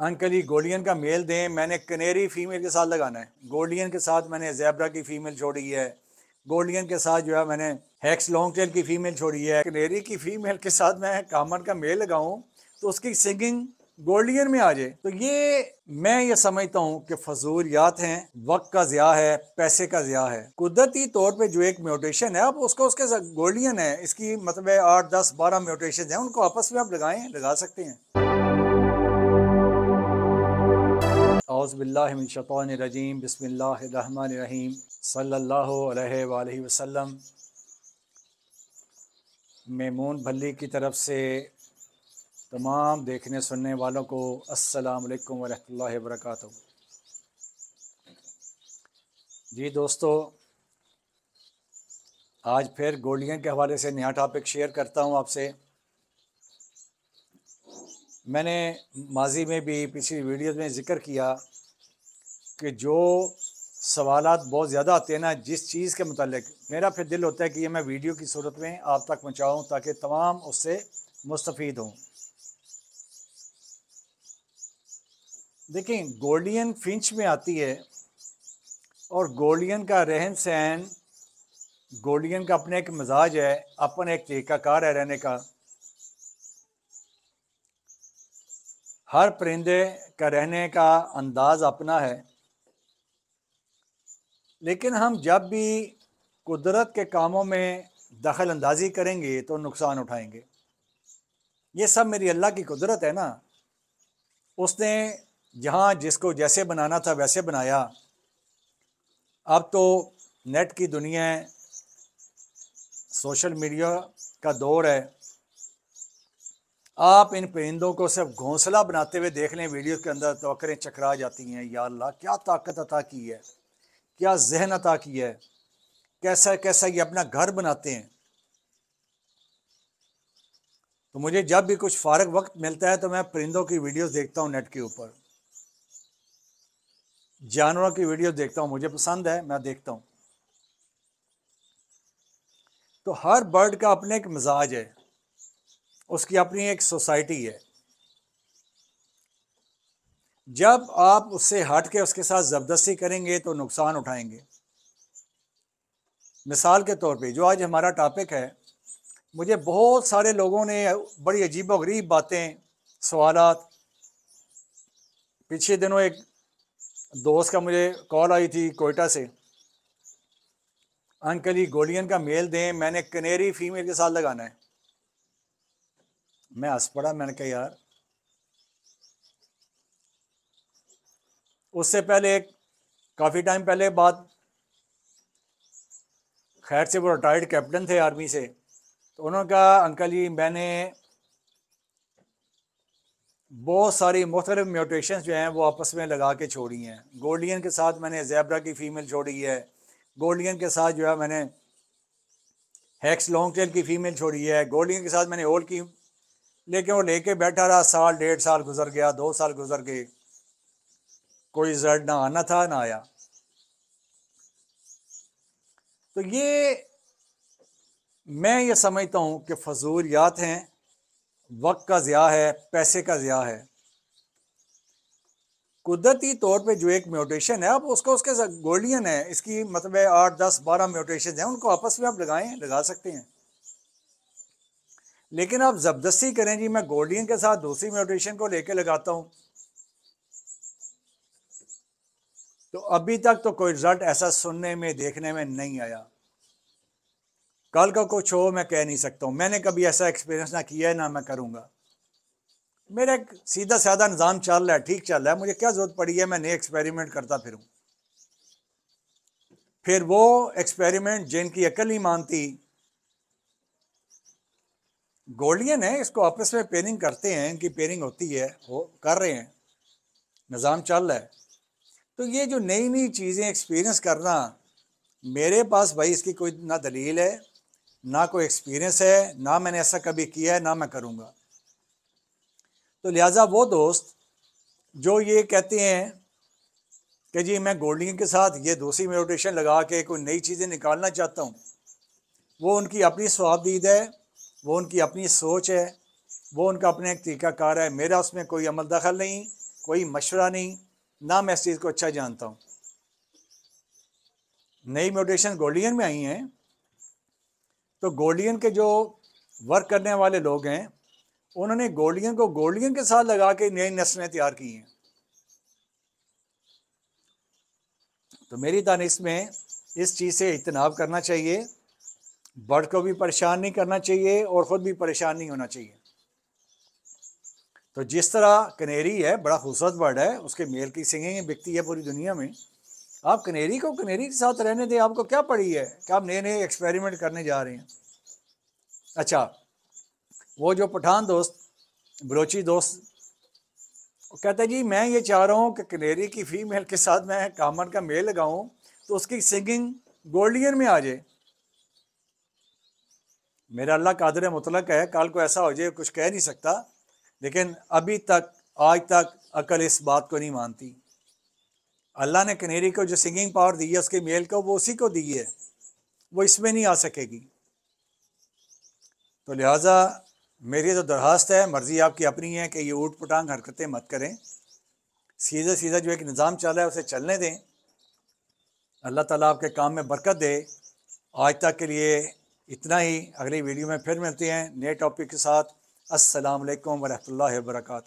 uncle ji golden का male दें मैंने कनेरी फीमेल के साथ लगाना है गोल्डियन के साथ मैंने जैबरा की फीमेल छोड़ी है गोल्डियन के साथ जो है मैंने हैक्स लॉन्ग टेल की फीमेल छोड़ी है कनेरी की फीमेल के साथ मैं कामन का मेल लगाऊँ तो उसकी सिंगिंग गोल्डियन में आ जाए तो ये मैं ये समझता हूँ कि फजूलियात हैं वक्त का ज़िया है पैसे का ज़िया है कुदरती तौर पे जो एक म्यूटेशन है आप उसको उसके गोल्डियन है इसकी मतलब आठ दस बारह म्यूटेशन हैं उनको आपस में आप लगाएं लगा सकते हैं अज़बिल्लाशतरजीम बसमीम सल्ला वसम मेमून भल्ली की तरफ से तमाम देखने सुनने वालों को असलकम वरह वरहमतुल्लाहि जी दोस्तों आज फिर गोलियों के हवाले से नया टॉपिक शेयर करता हूँ आपसे मैंने माजी में भी पिछली वीडियोस में ज़िक्र किया कि जो सवाल बहुत ज़्यादा आते हैं ना जिस चीज़ के मतलब मेरा फिर दिल होता है कि ये मैं वीडियो की सूरत में आप तक पहुँचाऊँ ताकि तमाम उससे मुस्तफ़ हों देखें गोल्डियन फिंच में आती है और गोल्डियन का रहन सहन गोल्डियन का अपने एक मिजाज है अपना एक तरीक़ाकार है रहने का हर परिंदे का रहने का अंदाज़ अपना है लेकिन हम जब भी कुदरत के कामों में दखल अंदाजी करेंगे तो नुकसान उठाएंगे ये सब मेरी अल्लाह की कुदरत है ना उसने जहाँ जिसको जैसे बनाना था वैसे बनाया अब तो नेट की दुनिया है सोशल मीडिया का दौर है आप इन परिंदों को सिर्फ घोंसला बनाते हुए देख लें वीडियो के अंदर तो अकरें चकरा जाती हैं या अल्लाह क्या ताकत अता की है क्या जहन अता किया है कैसा कैसा ये अपना घर बनाते हैं तो मुझे जब भी कुछ फारग वक्त मिलता है तो मैं परिंदों की वीडियोस देखता हूँ नेट के ऊपर जानवरों की वीडियो देखता हूँ मुझे पसंद है मैं देखता हूँ तो हर बर्ड का अपने एक मिजाज है उसकी अपनी एक सोसाइटी है जब आप उससे हट के उसके साथ ज़बरदस्ती करेंगे तो नुकसान उठाएंगे मिसाल के तौर पे जो आज हमारा टॉपिक है मुझे बहुत सारे लोगों ने बड़ी अजीब गरीब बातें सवाल पिछले दिनों एक दोस्त का मुझे कॉल आई थी कोयटा से अंकल गोलियन का मेल दें मैंने कनेरी फीमेल के साथ लगाना है मैं हंस पड़ा मैंने कहा यार उससे पहले एक काफ़ी टाइम पहले बात खैर से वो रिटायर्ड कैप्टन थे आर्मी से तो उन्होंने कहा अंकल जी मैंने बहुत सारी मुख्तलिफ म्यूटेशन जो हैं वो आपस में लगा के छोड़ी हैं गोल्डियन के साथ मैंने जैबरा की फ़ीमेल छोड़ी है गोल्डियन के साथ जो है मैंने हैक्स लॉन्ग टेल की फ़ीमेल छोड़ी है गोल्डियन के साथ मैंने ओल की लेकिन वो लेके बैठा रहा साल डेढ़ साल गुजर गया दो साल गुजर गए कोई रिजल्ट ना आना था ना आया तो ये मैं ये समझता हूँ कि फजूलियात हैं वक्त का ज़िया है पैसे का ज़िया है कुदरती तौर पे जो एक म्यूटेशन है अब उसको उसके गोल्डियन है इसकी मतलब आठ दस बारह म्यूटेशन हैं उनको आपस में आप लगाएं लगा सकते हैं लेकिन आप ज़बरदस्ती करें जी मैं गोल्डियन के साथ दूसरी म्यूटेशन को लेके लगाता हूं तो अभी तक तो कोई रिजल्ट ऐसा सुनने में देखने में नहीं आया कल का कुछ हो मैं कह नहीं सकता हूं मैंने कभी ऐसा एक्सपीरियंस ना किया है ना मैं करूंगा मेरा एक सीधा साधा निज़ाम चल रहा है ठीक चल रहा है मुझे क्या ज़रूरत पड़ी है मैं नए एक्सपेरिमेंट करता फिर फिर वो एक्सपेरिमेंट जिनकी अकल ही मानती गोल्डियन है इसको आपस में पेयरिंग करते हैं इनकी पेयरिंग होती है वो कर रहे हैं निज़ाम चल रहा है तो ये जो नई नई चीज़ें एक्सपीरियंस करना मेरे पास भाई इसकी कोई ना दलील है ना कोई एक्सपीरियंस है ना मैंने ऐसा कभी किया है ना मैं करूँगा तो लिहाजा वो दोस्त जो ये कहते हैं कि जी मैं गोल्डिंग के साथ ये दूसरी मेडिटेशन लगा के कोई नई चीज़ें निकालना चाहता हूँ वो उनकी अपनी स्वाबदीद है वो उनकी अपनी सोच है वो उनका अपना एक तरीक़ाकार है मेरा उसमें कोई अमल दखल नहीं कोई मशवरा नहीं ना मैं इस चीज़ को अच्छा जानता हूँ नई म्यूटेशन गोल्डियन में आई हैं तो गोल्डियन के जो वर्क करने वाले लोग हैं उन्होंने गोल्डियन को गोल्डियन के साथ लगा के नई नस्लें तैयार की हैं तो मेरी दानिश में इस चीज़ से इतनाब करना चाहिए बर्ड को भी परेशान नहीं करना चाहिए और ख़ुद भी परेशान नहीं होना चाहिए तो जिस तरह कनेरी है बड़ा खूबसूरत बर्ड है उसके मेल की सिंगिंग बिकती है पूरी दुनिया में आप कनेरी को कनेरी के साथ रहने दें आपको क्या पड़ी है क्या आप नए नए एक्सपेरिमेंट करने जा रहे हैं अच्छा वो जो पठान दोस्त बलोची दोस्त कहता है जी मैं ये चाह रहा हूँ कि कनेरी की फ़ीमेल के साथ मैं कामन का मेल लगाऊँ तो उसकी सिंगिंग गोल्डियन में आ जाए मेरा अल्लाह कादर मुतलक है कल को ऐसा हो जाए कुछ कह नहीं सकता लेकिन अभी तक आज तक अकल इस बात को नहीं मानती अल्लाह ने कनेरी को जो सिंगिंग पावर दी है उसके मेल को वो उसी को दी है वो इसमें नहीं आ सकेगी तो लिहाजा मेरी तो दरख्वास्त है मर्ज़ी आपकी अपनी है कि ये ऊट पटांग हरकतें मत करें सीधा सीधा जो एक निज़ाम चल रहा है उसे चलने दें अल्लाह ताला आपके काम में बरकत दे आज तक के लिए इतना ही अगली वीडियो में फिर मिलते हैं नए टॉपिक के साथ असलकम वरहमल वर्का